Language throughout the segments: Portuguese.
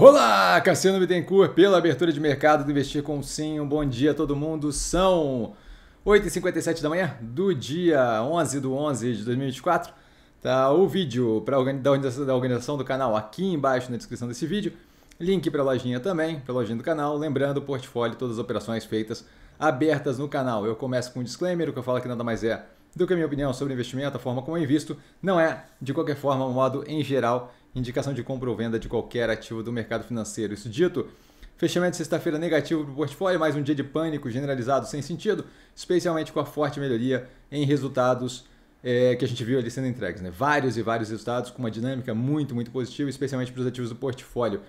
Olá, Cassiano Bittencourt, pela abertura de mercado do Investir com Sim. Um bom dia a todo mundo. São 8h57 da manhã do dia 11 do 11 de 2024. Tá o vídeo para da, organização, da organização do canal aqui embaixo na descrição desse vídeo. Link para a lojinha também, para a lojinha do canal. Lembrando, o portfólio, todas as operações feitas abertas no canal. Eu começo com um disclaimer, o que eu falo que nada mais é do que a minha opinião sobre investimento, a forma como eu invisto, não é, de qualquer forma, um modo em geral indicação de compra ou venda de qualquer ativo do mercado financeiro. Isso dito, fechamento de sexta-feira negativo para o portfólio, mais um dia de pânico generalizado sem sentido, especialmente com a forte melhoria em resultados é, que a gente viu ali sendo entregues. Né? Vários e vários resultados com uma dinâmica muito, muito positiva, especialmente para os ativos do portfólio.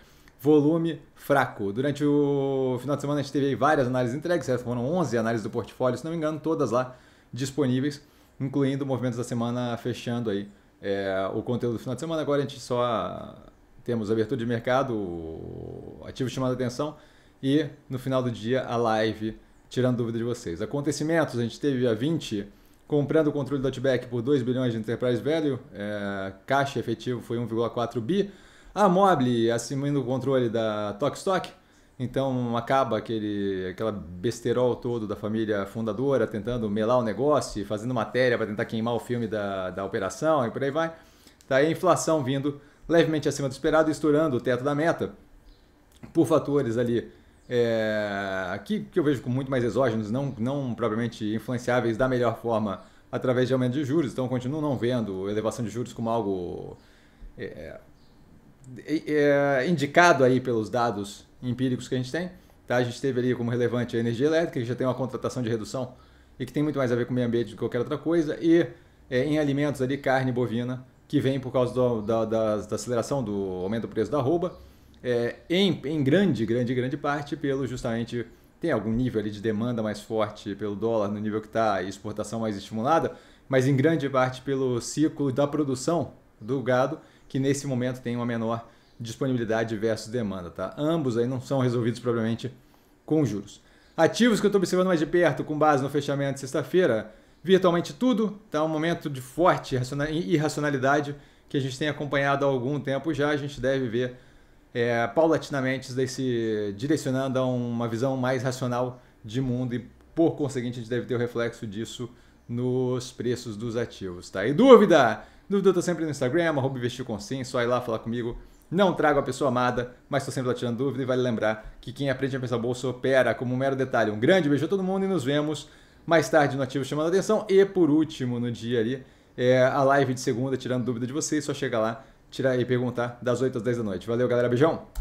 Volume fraco. Durante o final de semana a gente teve várias análises entregues, foram 11 análises do portfólio, se não me engano, todas lá disponíveis, incluindo movimentos da semana fechando aí é, o conteúdo do final de semana. Agora a gente só ah, temos abertura de mercado, ativo chamado atenção e no final do dia a live tirando dúvida de vocês. Acontecimentos, a gente teve a 20 comprando o controle do Outback por 2 bilhões de enterprise value, é, caixa efetivo foi 1,4 bi, a Mobile assumindo o controle da Tokstok então acaba aquele aquela besterol todo da família fundadora tentando melar o negócio, fazendo matéria para tentar queimar o filme da, da operação e por aí vai. Tá aí a inflação vindo levemente acima do esperado, estourando o teto da meta por fatores ali é, aqui que eu vejo como muito mais exógenos, não, não propriamente influenciáveis da melhor forma através de aumento de juros. Então, continuo não vendo elevação de juros como algo é, é, indicado aí pelos dados empíricos que a gente tem. Tá? A gente teve ali como relevante a energia elétrica, que já tem uma contratação de redução e que tem muito mais a ver com o meio ambiente do que qualquer outra coisa. E é, em alimentos ali, carne bovina, que vem por causa do, da, da, da, aceleração do aumento do preço da arroba, é, em, em grande, grande, grande parte pelo justamente tem algum nível ali de demanda mais forte pelo dólar no nível que está exportação mais estimulada, mas em grande parte pelo ciclo da produção do gado, que nesse momento tem uma menor disponibilidade versus demanda, tá? Ambos aí não são resolvidos propriamente com juros. Ativos que eu estou observando mais de perto com base no fechamento de sexta-feira, virtualmente tudo, tá? Um momento de forte irracionalidade que a gente tem acompanhado há algum tempo já, a gente deve ver é, paulatinamente se direcionando a uma visão mais racional de mundo e por conseguinte a gente deve ter o reflexo disso nos preços dos ativos, tá? E dúvida? Dúvida eu tô sempre no Instagram, arroba investir com sim, só ir lá falar comigo não trago a pessoa amada, mas estou sempre lá tirando dúvida e vale lembrar que quem aprende a pensar bolsa opera como um mero detalhe. Um grande beijo a todo mundo e nos vemos mais tarde no Ativo Chamando a Atenção e por último no dia ali, é a live de segunda tirando dúvida de vocês, só chega lá, tirar e perguntar das 8 às 10 da noite. Valeu galera, beijão!